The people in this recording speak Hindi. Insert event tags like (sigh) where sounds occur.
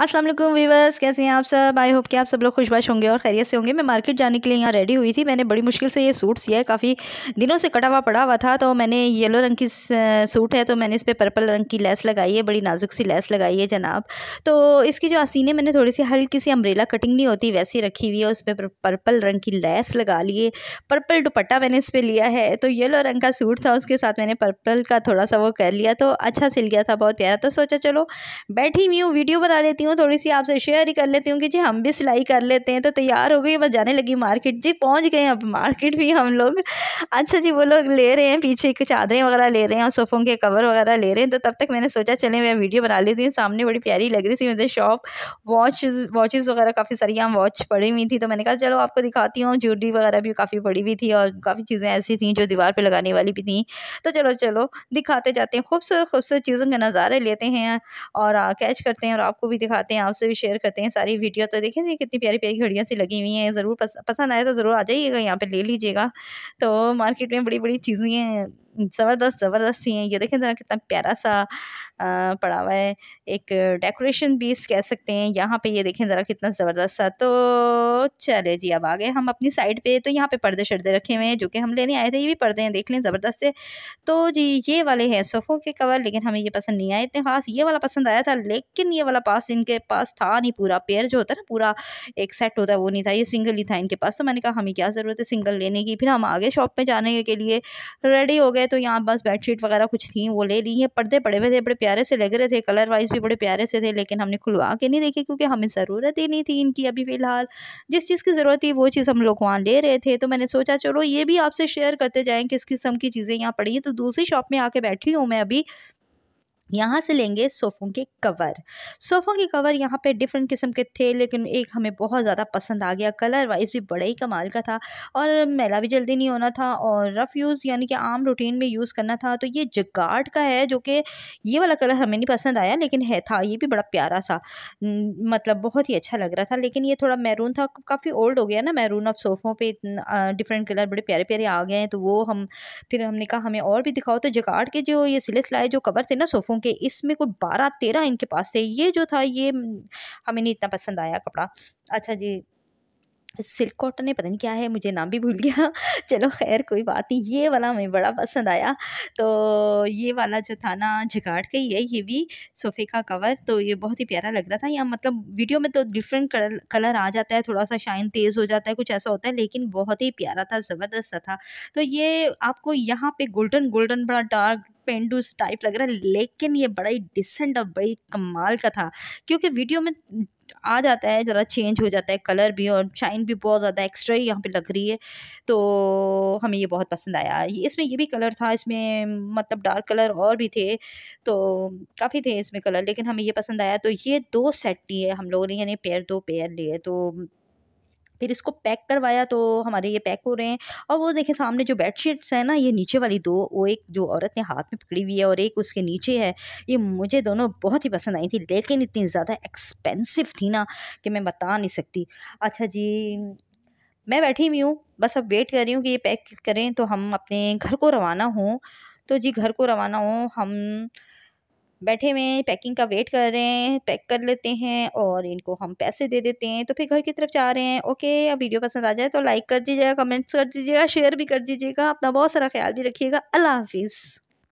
अस्सलाम वालेकुम कैसे हैं आप सब आई होप कि आप सब लोग खुशबाश होंगे और खैरियत से होंगे मैं मार्केट जाने के लिए यहाँ रेडी हुई थी मैंने बड़ी मुश्किल से ये सूट सिया है काफ़ी दिनों से कटा हुआ पड़ा हुआ था तो मैंने येलो रंग की सूट है तो मैंने इस पर पर्पल रंग की लेस लगाई है बड़ी नाजुक सी लेस लगाई है जनाब तो इसकी जो आसीने मैंने थोड़ी सी हल्की सी अम्ब्रेला कटिंग नहीं होती वैसी रखी हुई है उस पर पर्पल रंग की लेस लगा लिए पर्पल दुपट्टा मैंने इस पर लिया है तो येलो रंग का सूट था उसके साथ मैंने पर्पल का थोड़ा सा वो कर लिया तो अच्छा सिल गया था बहुत प्यारा तो सोचा चलो बैठी हुई हूँ वीडियो बना लेती लेती हूँ थोड़ी सी आपसे शेयर ही कर लेती हूँ कि जी हम भी सिलाई कर लेते हैं तो तैयार हो गई बस जाने लगी मार्केट जी पहुँच गए अब मार्केट भी हम लोग अच्छा जी वो लोग ले रहे हैं पीछे की चादरें वगैरह ले रहे हैं और सोफ़ों के कवर वगैरह ले रहे हैं तो तब तक मैंने सोचा चले मैं वीडियो बना लेती हूँ सामने बड़ी प्यारी लग रही थी मुझे शॉप वॉच वॉचेज़ वगैरह काफ़ी सारी यहाँ वॉच पड़ी हुई थी तो मैंने कहा चलो आपको दिखाती हूँ ज्वेलरी वगैरह भी काफ़ी पड़ी हुई थी और काफ़ी चीज़ें ऐसी थी जो दीवार पर लगाने वाली भी थी तो चलो चलो दिखाते जाते हैं खूबसूरत खूबसूरत चीज़ों के नज़ारे लेते हैं और कैच करते हैं और आपको भी दिखा दिखाते हैं आपसे भी शेयर करते हैं सारी वीडियो तो देखें जी कितनी प्यारी प्यारी घड़ियाँ सी लगी हुई हैं ज़रूर पस, पसंद आए तो ज़रूर आ जाइएगा यहाँ पर ले लीजिएगा तो मार्केट में बड़ी बड़ी चीज़ें हैं ज़बरदस्त ज़बरदस्त सी हैं ये देखें ज़रा कितना प्यारा सा पड़ा हुआ है एक डेकोरेशन पीस कह सकते हैं यहाँ पे ये देखें ज़रा कितना ज़बरदस्त सा तो चले जी अब आ गए हम अपनी साइड पे तो यहाँ पे पर्दे शर्दे रखे हुए हैं जो कि हम लेने आए थे ये भी पर्दे हैं देख लें ज़बरदस्त से तो जी ये वाले हैं सोफ़ों के कवर लेकिन हमें ये पसंद नहीं आए इतने ख़ास ये वाला पसंद आया था लेकिन ये वाला पास इनके पास था नहीं पूरा पेयर जो होता है ना पूरा एक सेट होता है वो नहीं था ये सिंगल ही था इनके पास तो मैंने कहा हमें क्या ज़रूरत है सिंगल लेने की फिर हम आगे शॉप में जाने के लिए रेडी हो गए गए तो यहाँ बस बेडशीट वगैरह कुछ थी वो ले ली है पर्दे पड़े हुए थे बड़े प्यारे से लग रहे थे कलर वाइज भी बड़े प्यारे से थे लेकिन हमने खुलवा के नहीं देखे क्योंकि हमें ज़रूरत ही नहीं थी इनकी अभी फ़िलहाल जिस चीज़ की ज़रूरत थी वो चीज़ हम लोग वहाँ ले रहे थे तो मैंने सोचा चलो ये भी आपसे शेयर करते जाएँ किस किस्म की चीज़ें यहाँ पड़ी हैं तो दूसरी शॉप में आके बैठी हूँ मैं अभी यहाँ से लेंगे सोफ़ों के कवर सोफ़ों के कवर यहाँ पे डिफरेंट किस्म के थे लेकिन एक हमें बहुत ज़्यादा पसंद आ गया कलर वाइज भी बड़ा ही कमाल का था और मेला भी जल्दी नहीं होना था और रफ़ यूज़ यानी कि आम रूटीन में यूज़ करना था तो ये जगाट का है जो कि ये वाला कलर हमें नहीं पसंद आया लेकिन है था ये भी बड़ा प्यारा सा मतलब बहुत ही अच्छा लग रहा था लेकिन ये थोड़ा मैरून था काफ़ी ओल्ड हो गया ना मैरून अब सोफ़ों पर डिफरेंट कलर बड़े प्यारे प्यारे आ गए हैं तो वो हम फिर हमने कहा हमें और भी दिखाओ तो जगाट के जो ये सिले सिलाए जो कवर थे ना सोफ़ों रखूँ कि इसमें कोई बारह तेरह इनके पास थे ये जो था ये हमें नहीं इतना पसंद आया कपड़ा अच्छा जी सिल्क कॉटन है पता नहीं क्या है मुझे नाम भी भूल गया (laughs) चलो खैर कोई बात नहीं ये वाला हमें बड़ा पसंद आया तो ये वाला जो था ना झगाट का ही है ये भी सोफ़े का कवर तो ये बहुत ही प्यारा लग रहा था या मतलब वीडियो में तो डिफरेंट कलर कलर आ जाता है थोड़ा सा शाइन तेज़ हो जाता है कुछ ऐसा होता है लेकिन बहुत ही प्यारा था ज़बरदस्त था तो ये आपको यहाँ पर गोल्डन गोल्डन बड़ा डार्क पेंडूस टाइप लग रहा है लेकिन ये बड़ा ही डिसेंट और बड़ी कमाल का था क्योंकि वीडियो में आ जाता है ज़रा चेंज हो जाता है कलर भी और शाइन भी बहुत ज़्यादा एक्स्ट्रा ही यहाँ पे लग रही है तो हमें ये बहुत पसंद आया इसमें ये भी कलर था इसमें मतलब डार्क कलर और भी थे तो काफ़ी थे इसमें कलर लेकिन हमें ये पसंद आया तो ये दो सेट लिए हम लोगों ने यानी पेयर दो पेयर लिए तो फिर इसको पैक करवाया तो हमारे ये पैक हो रहे हैं और वो देखें सामने जो बेडशीट्स हैं ना ये नीचे वाली दो वो एक जो औरत ने हाथ में पकड़ी हुई है और एक उसके नीचे है ये मुझे दोनों बहुत ही पसंद आई थी लेकिन इतनी ज़्यादा एक्सपेंसिव थी ना कि मैं बता नहीं सकती अच्छा जी मैं बैठी हुई हूँ बस अब वेट कर रही हूँ कि ये पैक करें तो हम अपने घर को रवाना हों तो जी घर को रवाना हों हम बैठे हुए हैं पैकिंग का वेट कर रहे हैं पैक कर लेते हैं और इनको हम पैसे दे देते हैं तो फिर घर की तरफ जा रहे हैं ओके अब वीडियो पसंद आ जाए तो लाइक कर दीजिएगा कमेंट्स कर दीजिएगा शेयर भी कर दीजिएगा अपना बहुत सारा ख्याल भी रखिएगा अल्लाह हाफिज़